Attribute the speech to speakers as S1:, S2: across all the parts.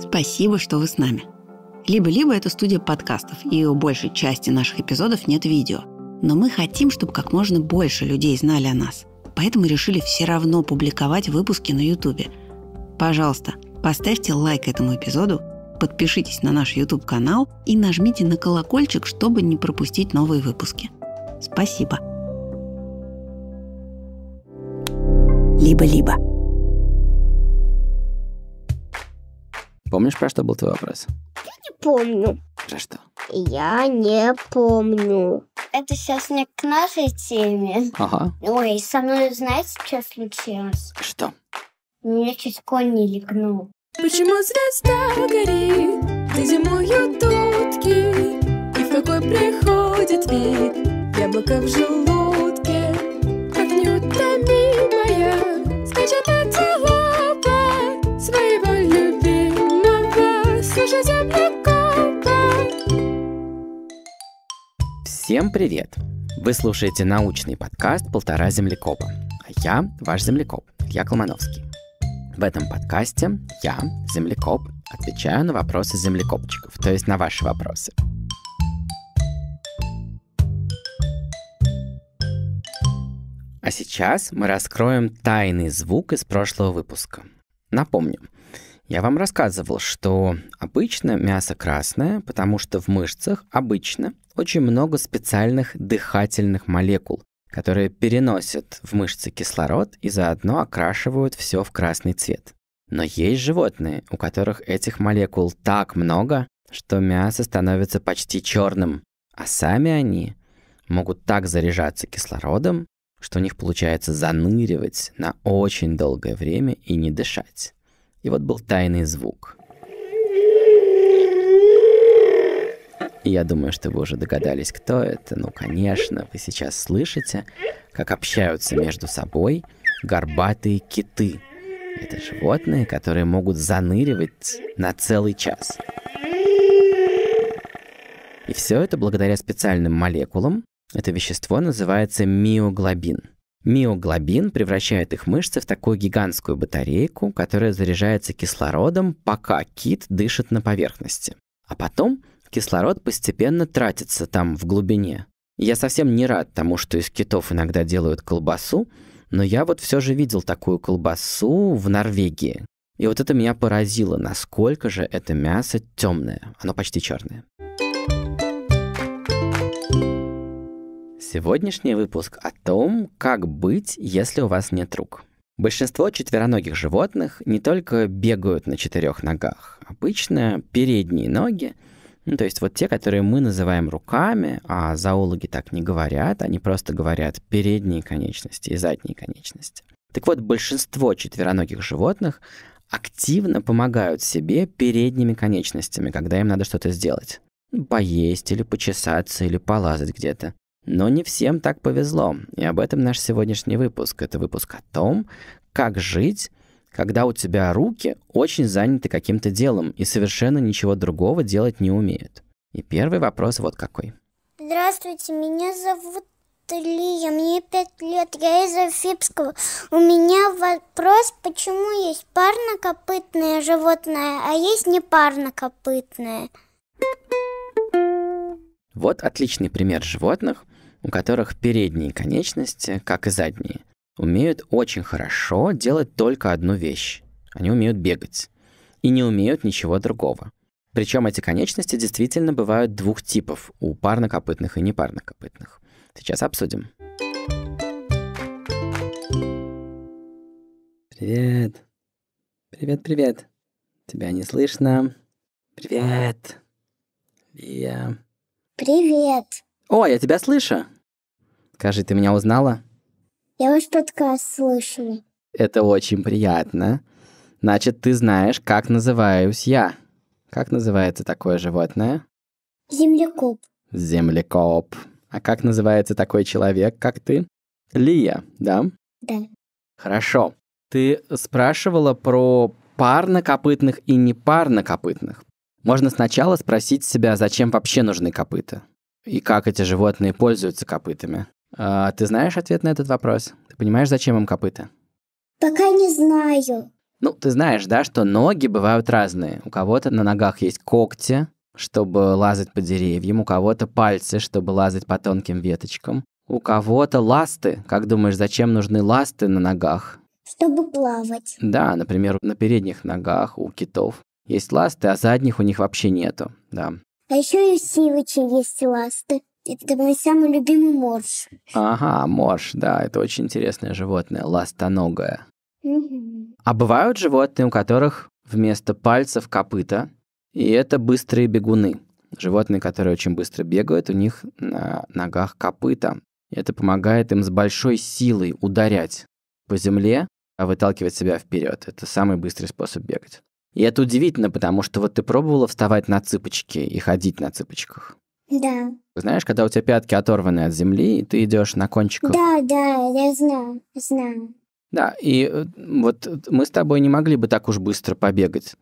S1: Спасибо, что вы с нами. Либо-либо это студия подкастов, и у большей части наших эпизодов нет видео. Но мы хотим, чтобы как можно больше людей знали о нас. Поэтому решили все равно публиковать выпуски на YouTube. Пожалуйста, поставьте лайк этому эпизоду, подпишитесь на наш YouTube-канал и нажмите на колокольчик, чтобы не пропустить новые выпуски. Спасибо. Либо-либо. Помнишь, про что был твой вопрос?
S2: Я не помню. Про что? Я не помню. Это сейчас не к нашей теме. Ага. Ой, со мной знаете, что случилось? Что? Меня чуть конь не легнул. Почему звезда горит, ты зимою тутки,
S1: И в какой приходит вид яблоко в желудке? Всем привет! Вы слушаете научный подкаст «Полтора землекопа», а я ваш землекоп я Колмановский. В этом подкасте я, землекоп, отвечаю на вопросы землекопчиков, то есть на ваши вопросы. А сейчас мы раскроем тайный звук из прошлого выпуска. Напомню, я вам рассказывал, что обычно мясо красное, потому что в мышцах обычно очень много специальных дыхательных молекул, которые переносят в мышцы кислород и заодно окрашивают все в красный цвет. Но есть животные, у которых этих молекул так много, что мясо становится почти черным, а сами они могут так заряжаться кислородом, что у них получается заныривать на очень долгое время и не дышать. И вот был тайный звук – Я думаю, что вы уже догадались, кто это. Ну, конечно, вы сейчас слышите, как общаются между собой горбатые киты. Это животные, которые могут заныривать на целый час. И все это благодаря специальным молекулам. Это вещество называется миоглобин. Миоглобин превращает их мышцы в такую гигантскую батарейку, которая заряжается кислородом, пока кит дышит на поверхности. А потом Кислород постепенно тратится там, в глубине. Я совсем не рад тому, что из китов иногда делают колбасу, но я вот все же видел такую колбасу в Норвегии. И вот это меня поразило, насколько же это мясо темное. Оно почти черное. Сегодняшний выпуск о том, как быть, если у вас нет рук. Большинство четвероногих животных не только бегают на четырех ногах. Обычно передние ноги – ну, то есть вот те, которые мы называем руками, а зоологи так не говорят, они просто говорят передние конечности и задние конечности. Так вот, большинство четвероногих животных активно помогают себе передними конечностями, когда им надо что-то сделать. Ну, поесть или почесаться или полазать где-то. Но не всем так повезло, и об этом наш сегодняшний выпуск. Это выпуск о том, как жить когда у тебя руки очень заняты каким-то делом и совершенно ничего другого делать не умеют. И первый вопрос вот какой.
S2: Здравствуйте, меня зовут Лия, мне пять лет, я из Афипского. У меня вопрос, почему есть парнокопытное животное, а есть непарнокопытное?
S1: Вот отличный пример животных, у которых передние конечности, как и задние, умеют очень хорошо делать только одну вещь. Они умеют бегать. И не умеют ничего другого. Причем эти конечности действительно бывают двух типов у парнокопытных и непарнокопытных. Сейчас обсудим. Привет. Привет, привет. Тебя не слышно. Привет. Я. Привет. О, я тебя слышу. Скажи, ты меня узнала?
S2: Я ваш подкаст слышала.
S1: Это очень приятно. Значит, ты знаешь, как называюсь я. Как называется такое животное?
S2: Землекоп.
S1: Землекоп. А как называется такой человек, как ты? Лия, да? Да. Хорошо. Ты спрашивала про парнокопытных и непарнокопытных. Можно сначала спросить себя, зачем вообще нужны копыта? И как эти животные пользуются копытами? А, ты знаешь ответ на этот вопрос? Ты понимаешь, зачем им копыта?
S2: Пока не знаю.
S1: Ну, ты знаешь, да, что ноги бывают разные. У кого-то на ногах есть когти, чтобы лазать по деревьям, у кого-то пальцы, чтобы лазать по тонким веточкам, у кого-то ласты. Как думаешь, зачем нужны ласты на ногах?
S2: Чтобы плавать.
S1: Да, например, на передних ногах у китов есть ласты, а задних у них вообще нету, да.
S2: А еще и у сивыча есть ласты. Это мой самый любимый морж.
S1: Ага, морж, да, это очень интересное животное, ластоногое. А бывают животные, у которых вместо пальцев копыта, и это быстрые бегуны. Животные, которые очень быстро бегают, у них на ногах копыта. Это помогает им с большой силой ударять по земле, а выталкивать себя вперед. Это самый быстрый способ бегать. И это удивительно, потому что вот ты пробовала вставать на цыпочки и ходить на цыпочках. Да. Знаешь, когда у тебя пятки оторваны от земли, и ты идешь на кончиках.
S2: Да, да, я знаю, знаю.
S1: Да, и э, вот мы с тобой не могли бы так уж быстро побегать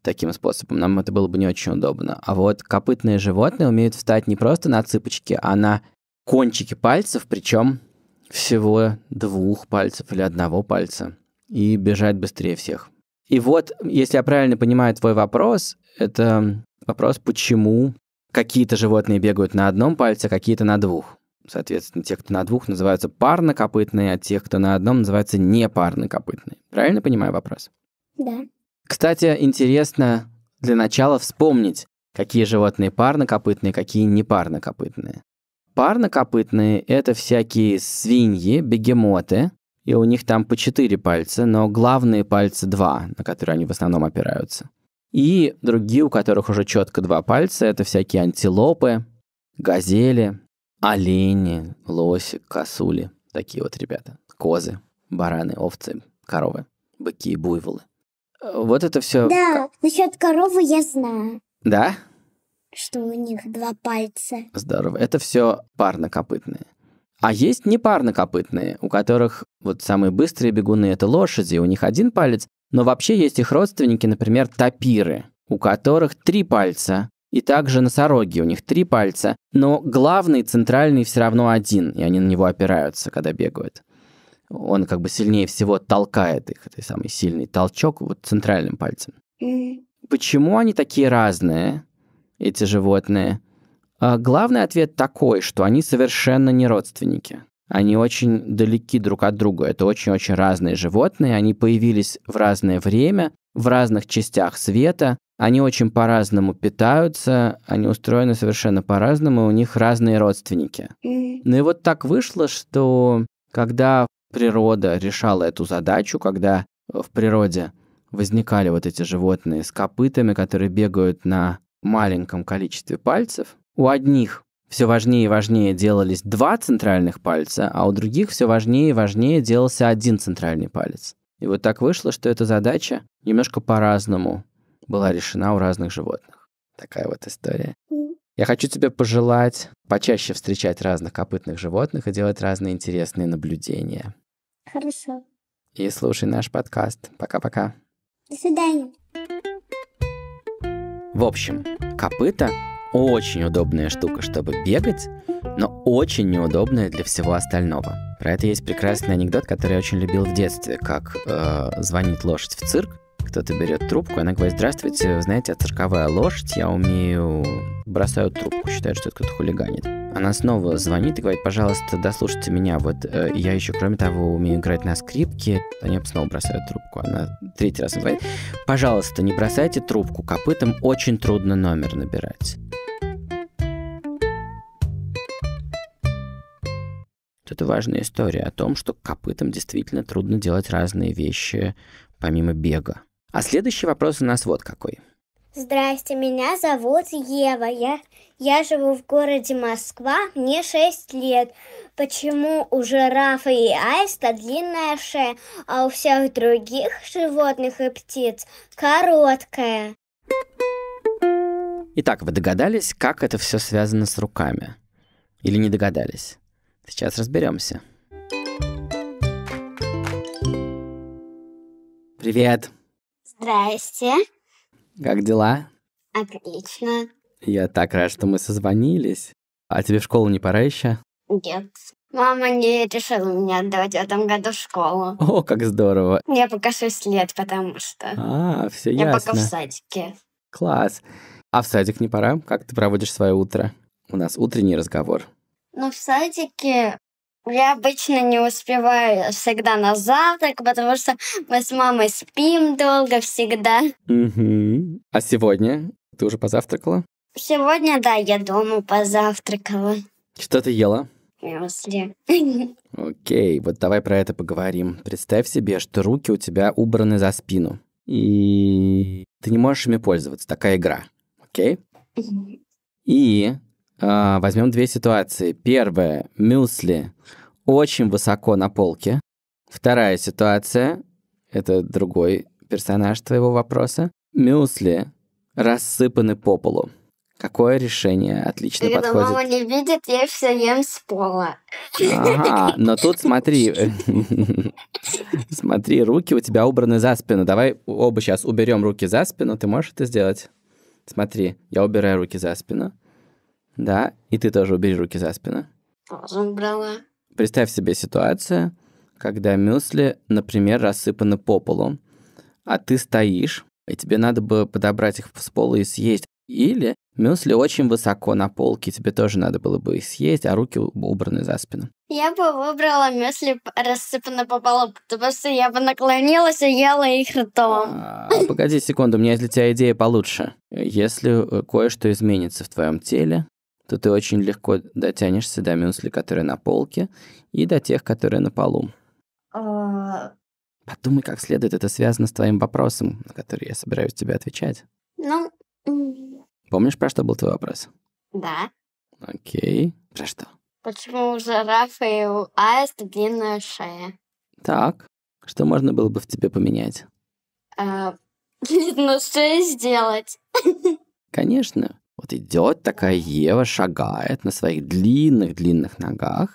S1: таким способом. Нам это было бы не очень удобно. А вот копытные животные умеют встать не просто на цыпочки, а на кончики пальцев, причем всего двух пальцев или одного пальца, и бежать быстрее всех. И вот, если я правильно понимаю твой вопрос, это вопрос, почему Какие-то животные бегают на одном пальце, а какие-то на двух. Соответственно, те, кто на двух, называются парнокопытные, а те, кто на одном, называются непарнокопытные. Правильно понимаю вопрос? Да. Кстати, интересно для начала вспомнить, какие животные парнокопытные, какие непарнокопытные. Парнокопытные – это всякие свиньи, бегемоты, и у них там по четыре пальца, но главные пальцы два, на которые они в основном опираются. И другие, у которых уже четко два пальца, это всякие антилопы, газели, олени, лоси, косули. Такие вот ребята. Козы, бараны, овцы, коровы, быки, буйволы. Э, вот это все.
S2: Да, насчет коровы я знаю. Да? Что у них два пальца.
S1: Здорово. Это все парнокопытные. А есть непарнокопытные, у которых вот самые быстрые бегуны это лошади, у них один палец, но вообще есть их родственники, например, тапиры, у которых три пальца, и также носороги, у них три пальца, но главный, центральный все равно один, и они на него опираются, когда бегают. Он как бы сильнее всего толкает их, это самый сильный толчок вот центральным пальцем. Почему они такие разные, эти животные? А главный ответ такой, что они совершенно не родственники они очень далеки друг от друга. Это очень-очень разные животные, они появились в разное время, в разных частях света, они очень по-разному питаются, они устроены совершенно по-разному, у них разные родственники. Ну и вот так вышло, что когда природа решала эту задачу, когда э, в природе возникали вот эти животные с копытами, которые бегают на маленьком количестве пальцев, у одних все важнее и важнее делались два центральных пальца, а у других все важнее и важнее делался один центральный палец. И вот так вышло, что эта задача немножко по-разному была решена у разных животных. Такая вот история. Я хочу тебе пожелать почаще встречать разных копытных животных и делать разные интересные наблюдения. Хорошо. И слушай наш подкаст. Пока-пока.
S2: До свидания.
S1: В общем, копыта очень удобная штука, чтобы бегать, но очень неудобная для всего остального. Про это есть прекрасный анекдот, который я очень любил в детстве, как э, звонит лошадь в цирк, кто-то берет трубку, она говорит, здравствуйте, знаете, цирковая лошадь, я умею... Бросаю трубку, считаю, что это кто-то хулиганит. Она снова звонит и говорит, пожалуйста, дослушайте меня, вот э, я еще, кроме того, умею играть на скрипке. Они а снова бросают трубку, она третий раз звонит. Пожалуйста, не бросайте трубку, копытом очень трудно номер набирать. это важная история о том, что копытам действительно трудно делать разные вещи помимо бега. А следующий вопрос у нас вот какой.
S2: Здрасте, меня зовут Ева. Я, я живу в городе Москва, мне 6 лет. Почему у жирафа и аиста длинная шея, а у всех других животных и птиц короткая?
S1: Итак, вы догадались, как это все связано с руками? Или не догадались? Сейчас разберемся. Привет.
S2: Здрасте.
S1: Как дела?
S2: Отлично.
S1: Я так рад, что мы созвонились. А тебе в школу не пора еще?
S2: Нет. Мама не решила меня отдавать в этом году в школу.
S1: О, как здорово.
S2: Я пока 6 лет, потому что...
S1: А, все я ясно. Я пока в
S2: садике.
S1: Класс. А в садик не пора? Как ты проводишь свое утро? У нас утренний разговор.
S2: Ну, в садике я обычно не успеваю всегда на завтрак, потому что мы с мамой спим долго всегда.
S1: А сегодня ты уже позавтракала?
S2: Сегодня, да, я дома позавтракала.
S1: Что ты ела?
S2: Мюсли.
S1: Окей, вот давай про это поговорим. Представь себе, что руки у тебя убраны за спину. И ты не можешь ими пользоваться. Такая игра. Окей? И а, возьмем две ситуации. Первая. Мюсли очень высоко на полке. Вторая ситуация. Это другой персонаж твоего вопроса. Мюсли рассыпаны по полу. Какое решение отлично Когда подходит? Когда
S2: мама не видит, я все ем с пола.
S1: Ага, но тут смотри. Смотри, руки у тебя убраны за спину. Давай оба сейчас уберем руки за спину. Ты можешь это сделать? Смотри, я убираю руки за спину. Да, и ты тоже убери руки за спину.
S2: Тоже убрала.
S1: Представь себе ситуацию, когда мюсли, например, рассыпаны по полу, а ты стоишь, и тебе надо бы подобрать их с пола и съесть. Или мюсли очень высоко на полке, тебе тоже надо было бы их съесть, а руки убраны за спину.
S2: Я бы выбрала мюсли рассыпаны по полу, потому что я бы наклонилась и ела их ртом. А,
S1: погоди секунду, у меня есть для тебя идея получше. Если э, кое-что изменится в твоем теле, то ты очень легко дотянешься до мюсли, которые на полке, и до тех, которые на полу.
S2: А...
S1: Подумай, как следует это связано с твоим вопросом, на который я собираюсь тебе отвечать. Ну... Помнишь, про что был твой вопрос? Да. Окей. Про что?
S2: Почему у жирафа и у аиста длинная шея?
S1: Так. Что можно было бы в тебе поменять?
S2: А, длинную что сделать.
S1: Конечно. Вот идет такая Ева, шагает на своих длинных-длинных ногах.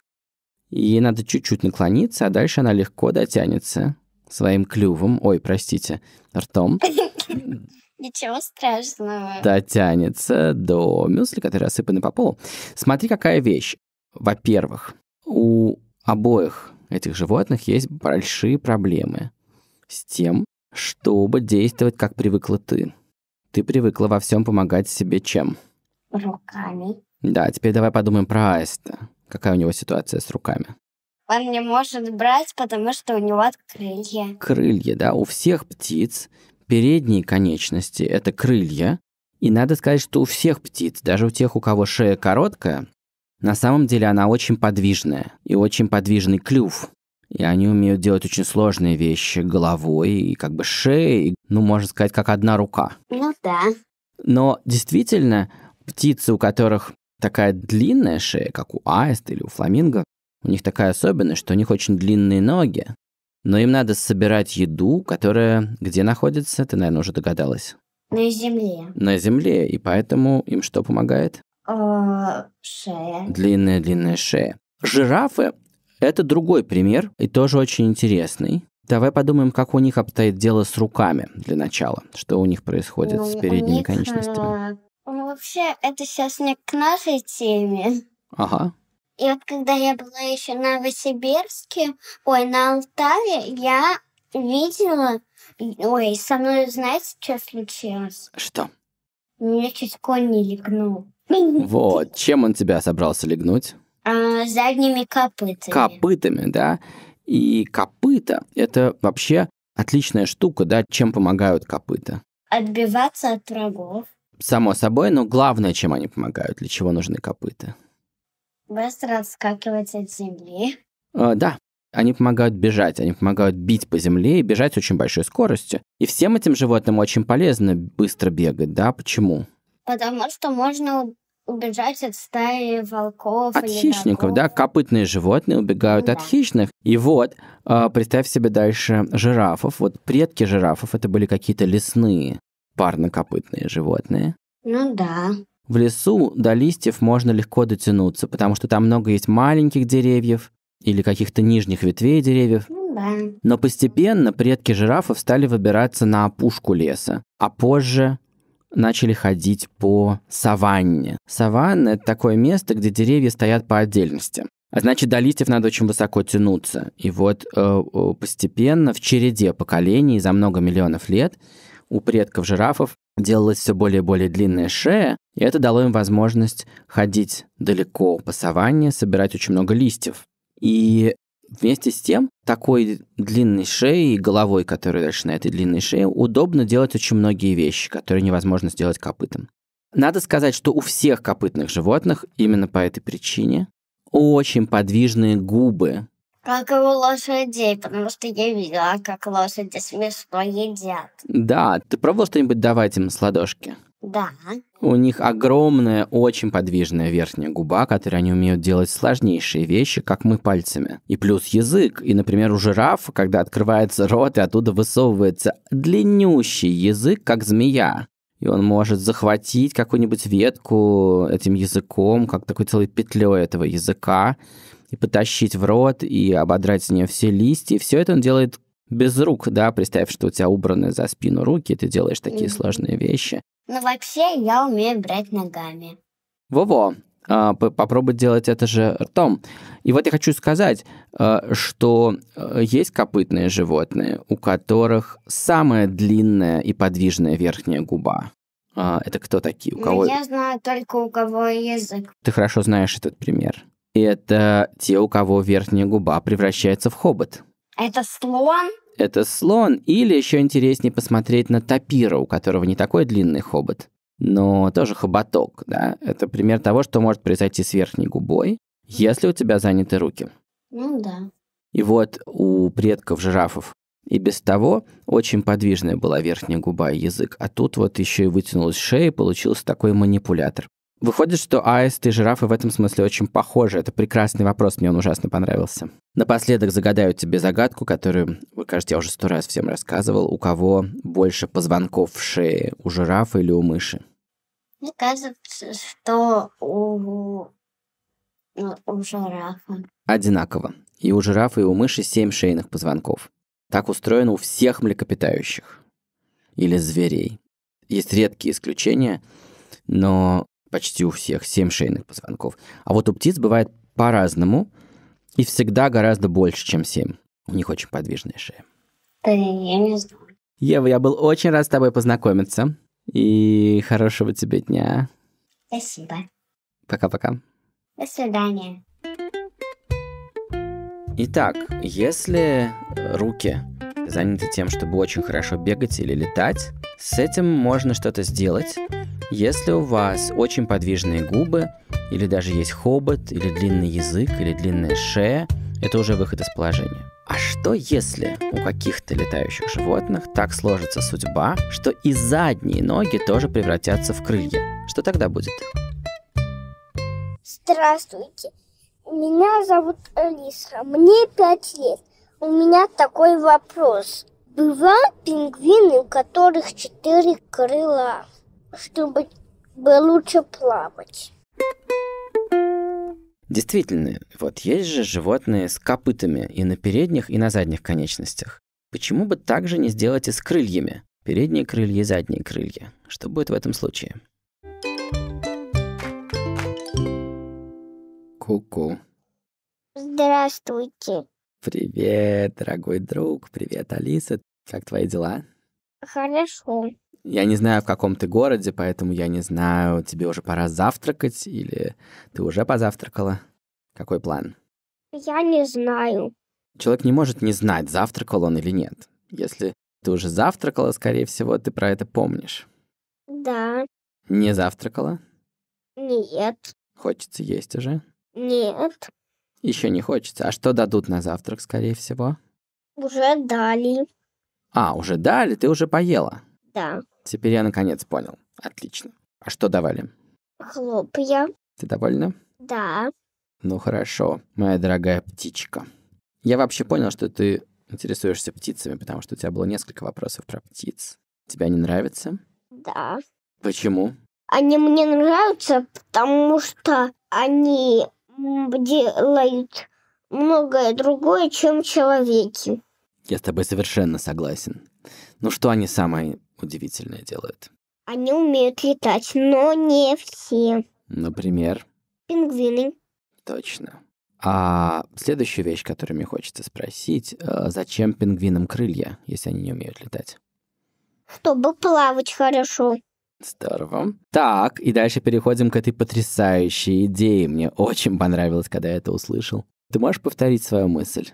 S1: Ей надо чуть-чуть наклониться, а дальше она легко дотянется своим клювом, ой, простите, ртом.
S2: Ничего страшного.
S1: Дотянется до мюсли, которые рассыпаны по полу. Смотри, какая вещь. Во-первых, у обоих этих животных есть большие проблемы с тем, чтобы действовать, как привыкла ты. Ты привыкла во всем помогать себе чем?
S2: Руками.
S1: Да, теперь давай подумаем про Аиста. Какая у него ситуация с руками?
S2: Он не может брать, потому что у него крылья.
S1: Крылья, да, у всех птиц передние конечности – это крылья. И надо сказать, что у всех птиц, даже у тех, у кого шея короткая, на самом деле она очень подвижная и очень подвижный клюв. И они умеют делать очень сложные вещи головой и как бы шеей, ну, можно сказать, как одна рука. Ну да. Но действительно, птицы, у которых такая длинная шея, как у аиста или у фламинго, у них такая особенность, что у них очень длинные ноги. Но им надо собирать еду, которая где находится, ты, наверное, уже догадалась.
S2: На земле.
S1: На земле, и поэтому им что помогает?
S2: А, шея.
S1: Длинная-длинная шея. Жирафы это другой пример, и тоже очень интересный. Давай подумаем, как у них обстоит дело с руками для начала. Что у них происходит ну, с передними них, конечностями?
S2: Э, ну, вообще, это сейчас не к нашей теме. Ага. И вот когда я была еще на Новосибирске, ой, на Алтае, я видела... Ой, со мной, знаете, что случилось? Что? Меня чуть конь не легнул.
S1: Вот, чем он тебя собрался легнуть?
S2: А, задними копытами.
S1: Копытами, да. И копыта – это вообще отличная штука, да, чем помогают копыта?
S2: Отбиваться от врагов.
S1: Само собой, но главное, чем они помогают, для чего нужны копыта?
S2: Быстро отскакивать от земли.
S1: Э, да, они помогают бежать, они помогают бить по земле и бежать с очень большой скоростью. И всем этим животным очень полезно быстро бегать, да? Почему?
S2: Потому что можно убежать от стаи волков. От хищников,
S1: волков. да, копытные животные убегают да. от хищных. И вот, а, представь себе дальше жирафов. Вот предки жирафов это были какие-то лесные парнокопытные животные.
S2: Ну да.
S1: В лесу до листьев можно легко дотянуться, потому что там много есть маленьких деревьев или каких-то нижних ветвей деревьев. Ну, да. Но постепенно предки жирафов стали выбираться на опушку леса, а позже начали ходить по саванне. Саванна – это такое место, где деревья стоят по отдельности. А значит, до листьев надо очень высоко тянуться. И вот э, постепенно в череде поколений за много миллионов лет у предков жирафов делалась все более и более длинная шея, и это дало им возможность ходить далеко по саванне, собирать очень много листьев. И Вместе с тем, такой длинной шеей и головой, которая дальше на этой длинной шее, удобно делать очень многие вещи, которые невозможно сделать копытом. Надо сказать, что у всех копытных животных, именно по этой причине, очень подвижные губы.
S2: Как и у лошадей, потому что я видела, как лошади смешно едят.
S1: Да, ты пробовал что-нибудь давать им с ладошки? Да. У них огромная, очень подвижная верхняя губа, которой они умеют делать сложнейшие вещи, как мы пальцами. И плюс язык. И, например, у жирафа, когда открывается рот и оттуда высовывается длиннющий язык, как змея. И он может захватить какую-нибудь ветку этим языком, как такой целой петлей этого языка, и потащить в рот, и ободрать с нее все листья. И все это он делает без рук, да, представь, что у тебя убраны за спину руки, и ты делаешь такие mm-hmm. сложные вещи.
S2: Ну, вообще, я умею брать ногами.
S1: Во-во, а, попробовать делать это же ртом. И вот я хочу сказать, а, что э, есть копытные животные, у которых самая длинная и подвижная верхняя губа. А, это кто такие? У ну, кого? Я
S2: знаю только у кого язык.
S1: Ты хорошо знаешь этот пример. Это те, у кого верхняя губа превращается в хобот.
S2: Это слон?
S1: это слон, или еще интереснее посмотреть на тапира, у которого не такой длинный хобот, но тоже хоботок, да. Это пример того, что может произойти с верхней губой, если у тебя заняты руки. Ну да. И вот у предков жирафов и без того очень подвижная была верхняя губа и язык, а тут вот еще и вытянулась шея, и получился такой манипулятор. Выходит, что аисты и жирафы в этом смысле очень похожи. Это прекрасный вопрос, мне он ужасно понравился. Напоследок загадаю тебе загадку, которую, вы кажется, я уже сто раз всем рассказывал. У кого больше позвонков в шее, у жирафа или у мыши?
S2: Мне кажется, что у, ну, у жирафа.
S1: Одинаково. И у жирафа, и у мыши семь шейных позвонков. Так устроено у всех млекопитающих или зверей. Есть редкие исключения, но почти у всех, 7 шейных позвонков. А вот у птиц бывает по-разному и всегда гораздо больше, чем 7. У них очень подвижная шея.
S2: Да я не знаю.
S1: Ева, я был очень рад с тобой познакомиться. И хорошего тебе дня. Спасибо. Пока-пока.
S2: До свидания.
S1: Итак, если э, руки заняты тем, чтобы очень хорошо бегать или летать, с этим можно что-то сделать. Если у вас очень подвижные губы, или даже есть хобот, или длинный язык, или длинная шея, это уже выход из положения. А что если у каких-то летающих животных так сложится судьба, что и задние ноги тоже превратятся в крылья? Что тогда будет?
S2: Здравствуйте, меня зовут Алиса, мне пять лет. У меня такой вопрос. Бывают пингвины, у которых четыре крыла? чтобы было лучше плавать.
S1: Действительно, вот есть же животные с копытами и на передних, и на задних конечностях. Почему бы также не сделать и с крыльями? Передние крылья и задние крылья. Что будет в этом случае? Ку-ку.
S2: Здравствуйте.
S1: Привет, дорогой друг. Привет, Алиса. Как твои дела?
S2: Хорошо.
S1: Я не знаю, в каком ты городе, поэтому я не знаю, тебе уже пора завтракать или ты уже позавтракала. Какой план?
S2: Я не знаю.
S1: Человек не может не знать, завтракал он или нет. Если ты уже завтракала, скорее всего, ты про это помнишь. Да. Не завтракала? Нет. Хочется есть уже?
S2: Нет.
S1: Еще не хочется. А что дадут на завтрак, скорее всего?
S2: Уже дали.
S1: А, уже дали, ты уже поела? Да. Теперь я наконец понял. Отлично. А что давали?
S2: Хлопья. Ты довольна? Да.
S1: Ну хорошо, моя дорогая птичка. Я вообще понял, что ты интересуешься птицами, потому что у тебя было несколько вопросов про птиц. Тебя не нравятся? Да. Почему?
S2: Они мне нравятся, потому что они делают многое другое, чем человеки.
S1: Я с тобой совершенно согласен. Ну что они самые удивительное делает.
S2: Они умеют летать, но не все.
S1: Например?
S2: Пингвины.
S1: Точно. А следующая вещь, которую мне хочется спросить, э, зачем пингвинам крылья, если они не умеют летать?
S2: Чтобы плавать хорошо.
S1: Здорово. Так, и дальше переходим к этой потрясающей идее. Мне очень понравилось, когда я это услышал. Ты можешь повторить свою мысль?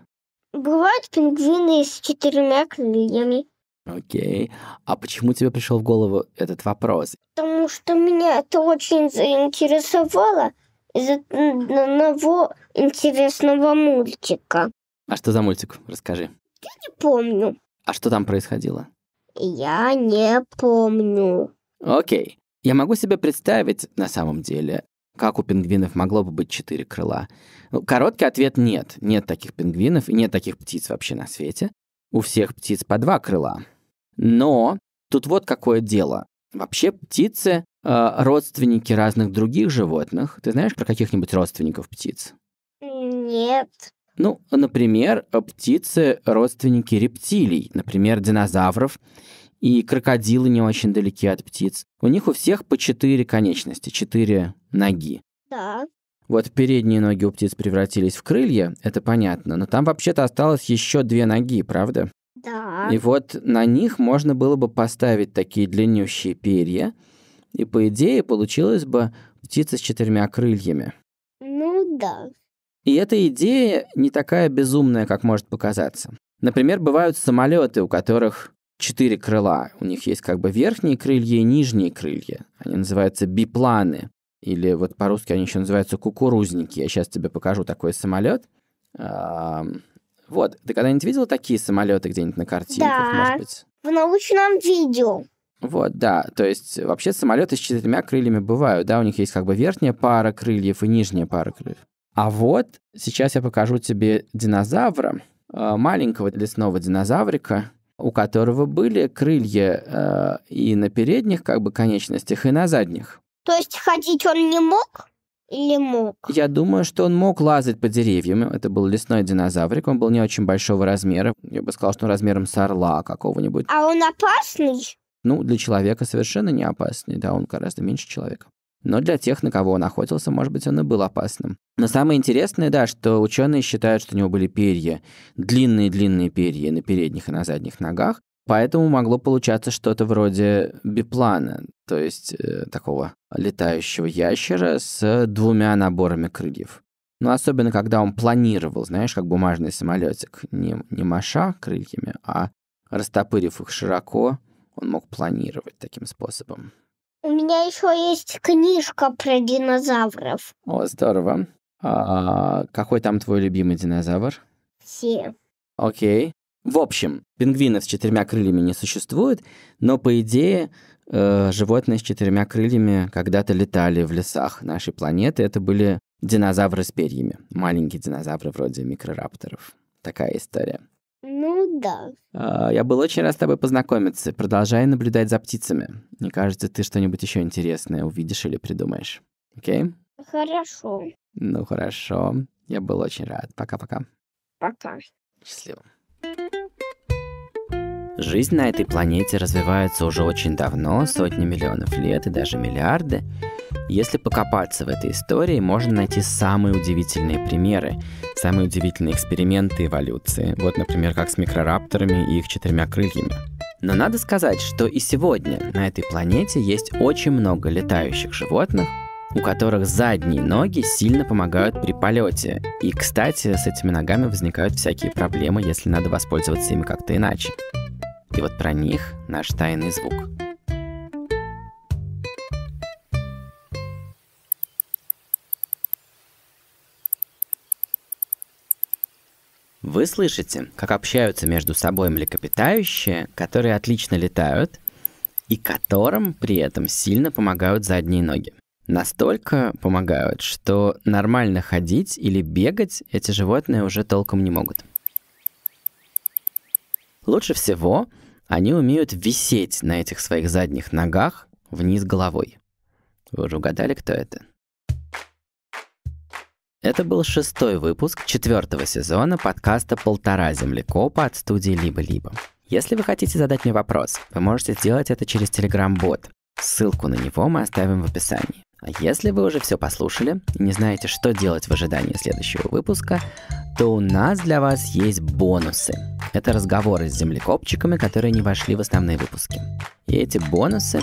S2: Бывают пингвины с четырьмя крыльями.
S1: Окей. А почему тебе пришел в голову этот вопрос?
S2: Потому что меня это очень заинтересовало из одного интересного мультика.
S1: А что за мультик? Расскажи. Я
S2: не помню.
S1: А что там происходило?
S2: Я не помню.
S1: Окей. Я могу себе представить, на самом деле, как у пингвинов могло бы быть четыре крыла. Ну, короткий ответ – нет. Нет таких пингвинов и нет таких птиц вообще на свете. У всех птиц по два крыла. Но тут вот какое дело. Вообще птицы э, родственники разных других животных. Ты знаешь про каких-нибудь родственников птиц?
S2: Нет.
S1: Ну, например, птицы родственники рептилий, например, динозавров. И крокодилы не очень далеки от птиц. У них у всех по четыре конечности, четыре ноги. Да. Вот передние ноги у птиц превратились в крылья, это понятно, но там вообще-то осталось еще две ноги, правда? И вот на них можно было бы поставить такие длиннющие перья, и по идее получилась бы птица с четырьмя крыльями.
S2: Ну да.
S1: И эта идея не такая безумная, как может показаться. Например, бывают самолеты, у которых четыре крыла. У них есть как бы верхние крылья и нижние крылья. Они называются бипланы. Или вот по-русски они еще называются кукурузники. Я сейчас тебе покажу такой самолет. Вот, ты когда-нибудь видела такие самолеты где-нибудь на картинках, да, может
S2: быть? в научном видео.
S1: Вот, да, то есть вообще самолеты с четырьмя крыльями бывают, да, у них есть как бы верхняя пара крыльев и нижняя пара крыльев. А вот сейчас я покажу тебе динозавра, э, маленького лесного динозаврика, у которого были крылья э, и на передних как бы конечностях, и на задних.
S2: То есть ходить он не мог? или мог?
S1: Я думаю, что он мог лазать по деревьям. Это был лесной динозаврик, он был не очень большого размера. Я бы сказал, что он размером с орла какого-нибудь.
S2: А он опасный?
S1: Ну, для человека совершенно не опасный, да, он гораздо меньше человека. Но для тех, на кого он охотился, может быть, он и был опасным. Но самое интересное, да, что ученые считают, что у него были перья, длинные-длинные перья на передних и на задних ногах, Поэтому могло получаться что-то вроде биплана, то есть э, такого летающего ящера с двумя наборами крыльев. Но ну, особенно, когда он планировал, знаешь, как бумажный самолетик, не, не маша крыльями, а растопырив их широко, он мог планировать таким способом.
S2: У меня еще есть книжка про динозавров.
S1: О, здорово. А, какой там твой любимый динозавр? Все. Окей. В общем, пингвинов с четырьмя крыльями не существует, но, по идее, э, животные с четырьмя крыльями когда-то летали в лесах нашей планеты. Это были динозавры с перьями. Маленькие динозавры вроде микрорапторов. Такая история.
S2: Ну да.
S1: Э, я был очень рад с тобой познакомиться. Продолжай наблюдать за птицами. Мне кажется, ты что-нибудь еще интересное увидишь или придумаешь. Окей?
S2: Хорошо.
S1: Ну хорошо. Я был очень рад. Пока-пока. Пока. Счастливо. Жизнь на этой планете развивается уже очень давно, сотни миллионов лет и даже миллиарды. Если покопаться в этой истории, можно найти самые удивительные примеры, самые удивительные эксперименты эволюции. Вот, например, как с микрорапторами и их четырьмя крыльями. Но надо сказать, что и сегодня на этой планете есть очень много летающих животных, у которых задние ноги сильно помогают при полете. И, кстати, с этими ногами возникают всякие проблемы, если надо воспользоваться ими как-то иначе. И вот про них наш тайный звук. Вы слышите, как общаются между собой млекопитающие, которые отлично летают, и которым при этом сильно помогают задние ноги настолько помогают, что нормально ходить или бегать эти животные уже толком не могут. Лучше всего они умеют висеть на этих своих задних ногах вниз головой. Вы уже угадали, кто это? Это был шестой выпуск четвертого сезона подкаста «Полтора землекопа» от студии «Либо-либо». Если вы хотите задать мне вопрос, вы можете сделать это через Telegram-бот. Ссылку на него мы оставим в описании. А если вы уже все послушали и не знаете, что делать в ожидании следующего выпуска, то у нас для вас есть бонусы. Это разговоры с землекопчиками, которые не вошли в основные выпуски. И эти бонусы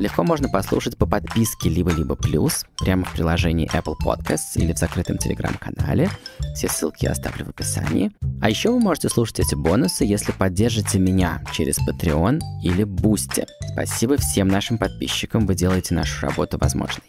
S1: легко можно послушать по подписке либо-либо плюс прямо в приложении Apple Podcasts или в закрытом телеграм-канале. Все ссылки я оставлю в описании. А еще вы можете слушать эти бонусы, если поддержите меня через Patreon или Boosty. Спасибо всем нашим подписчикам, вы делаете нашу работу возможной.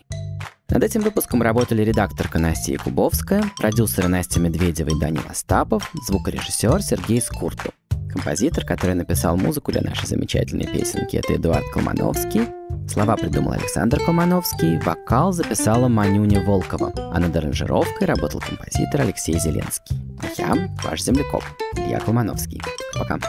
S1: Над этим выпуском работали редакторка Настя Якубовская, продюсеры Настя Медведева и Данил Остапов, звукорежиссер Сергей Скурту. Композитор, который написал музыку для нашей замечательной песенки, это Эдуард Колмановский. Слова придумал Александр Колмановский, вокал записала Манюня Волкова, а над аранжировкой работал композитор Алексей Зеленский. А я, ваш земляков, Илья Колмановский. Пока.